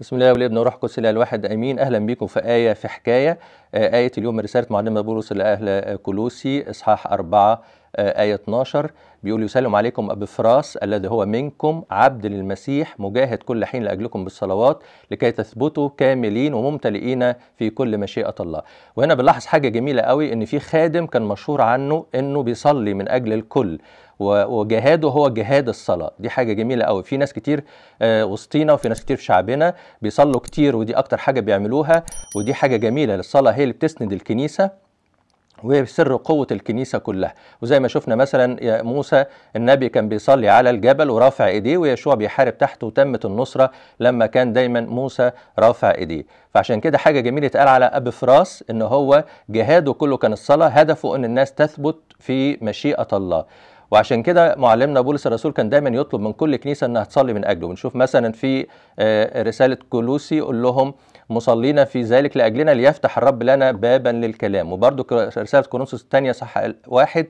بسم الله والابن وروح قدس الواحد امين اهلا بكم في ايه في حكايه آه، آية اليوم من رسالة معلمة بولس لأهل كلوسي إصحاح 4 آه، آية 12 بيقول يسلم عليكم فراس الذي هو منكم عبد للمسيح مجاهد كل حين لأجلكم بالصلوات لكي تثبتوا كاملين وممتلئين في كل مشيئة الله وهنا بنلاحظ حاجة جميلة قوي إن في خادم كان مشهور عنه إنه بيصلي من أجل الكل وجهاده هو جهاد الصلاة دي حاجة جميلة قوي في ناس كتير آه، وسطينا وفي ناس كتير في شعبنا بيصلوا كتير ودي أكتر حاجة بيعملوها ودي حاجة جميلة للصلاة هي اللي بتسند الكنيسه وهي سر قوة الكنيسة كلها وزي ما شفنا مثلا موسى النبي كان بيصلي على الجبل ورافع ايديه ويشوع بيحارب تحته وتمت النصرة لما كان دايما موسى رافع ايديه فعشان كده حاجة جميلة اتقال على أبي فراس ان هو جهاده كله كان الصلاة هدفه ان الناس تثبت في مشيئة الله وعشان كده معلمنا بولس الرسول كان دايما يطلب من كل كنيسة انها تصلي من اجله بنشوف مثلا في آه، رسالة كولوسي يقول لهم مصلين في ذلك لأجلنا ليفتح الرب لنا بابا للكلام وبرضو رسالة كورنثوس الثانية صح واحد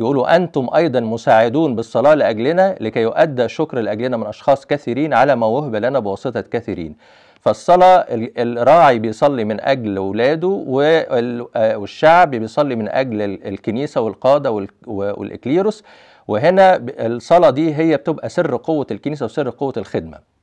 يقولوا أنتم أيضا مساعدون بالصلاة لأجلنا لكي يؤدى شكر لأجلنا من أشخاص كثيرين على ما وهب لنا بواسطة كثيرين فالصلاة الراعي بيصلي من أجل أولاده آه، والشعب بيصلي من أجل الكنيسة والقادة والإكليروس وهنا الصلاة دي هي بتبقى سر قوة الكنيسة وسر قوة الخدمة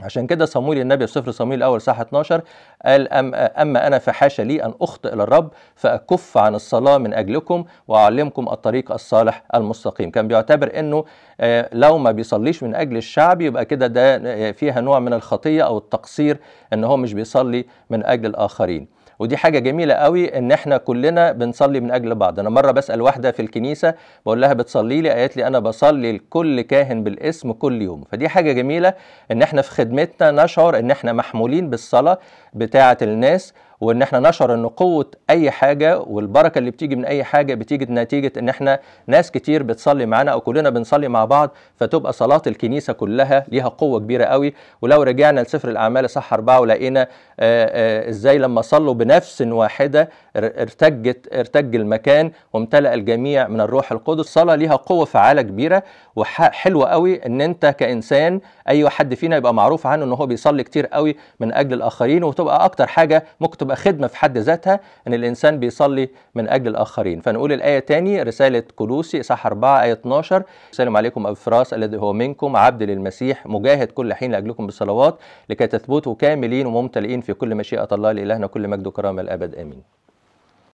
عشان كده صمويل النبي صفر صمويل الاول صح 12 قال أم اما انا فحاشا لي ان اخطئ للرب فاكف عن الصلاه من اجلكم واعلمكم الطريق الصالح المستقيم كان بيعتبر انه آه، لو ما بيصليش من اجل الشعب يبقى كده ده آه، فيها نوع من الخطيه او التقصير ان هو مش بيصلي من اجل الاخرين ودي حاجه جميله قوي ان احنا كلنا بنصلي من اجل بعض انا مره بسال واحده في الكنيسه بقول لها بتصلي لي قالت لي انا بصلي لكل كاهن بالاسم كل يوم فدي حاجه جميله ان احنا في خدمتنا نشعر ان احنا محمولين بالصلاه بتاعه الناس وان احنا نشعر ان قوه اي حاجه والبركه اللي بتيجي من اي حاجه بتيجي نتيجه ان احنا ناس كتير بتصلي معانا او كلنا بنصلي مع بعض فتبقى صلاه الكنيسه كلها ليها قوه كبيره قوي ولو رجعنا لسفر الاعمال صح اربعه ولقينا آه، آه، ازاي لما صلوا بنفس واحده ارتجت ارتج المكان وامتلأ الجميع من الروح القدس صلاه ليها قوه فعاله كبيره وحلوه قوي ان انت كانسان اي حد فينا يبقى معروف عنه ان هو بيصلي كتير قوي من اجل الاخرين وتبقى اكتر حاجه ممكن تبقى بتبقى خدمه في حد ذاتها ان الانسان بيصلي من اجل الاخرين فنقول الايه تاني رساله كلوسي اصحاح 4 ايه 12 السلام عليكم ابو فراس الذي هو منكم عبد للمسيح مجاهد كل حين لاجلكم بالصلوات لكي تثبتوا كاملين وممتلئين في كل مشيئه الله لالهنا كل مجد وكرامه الابد امين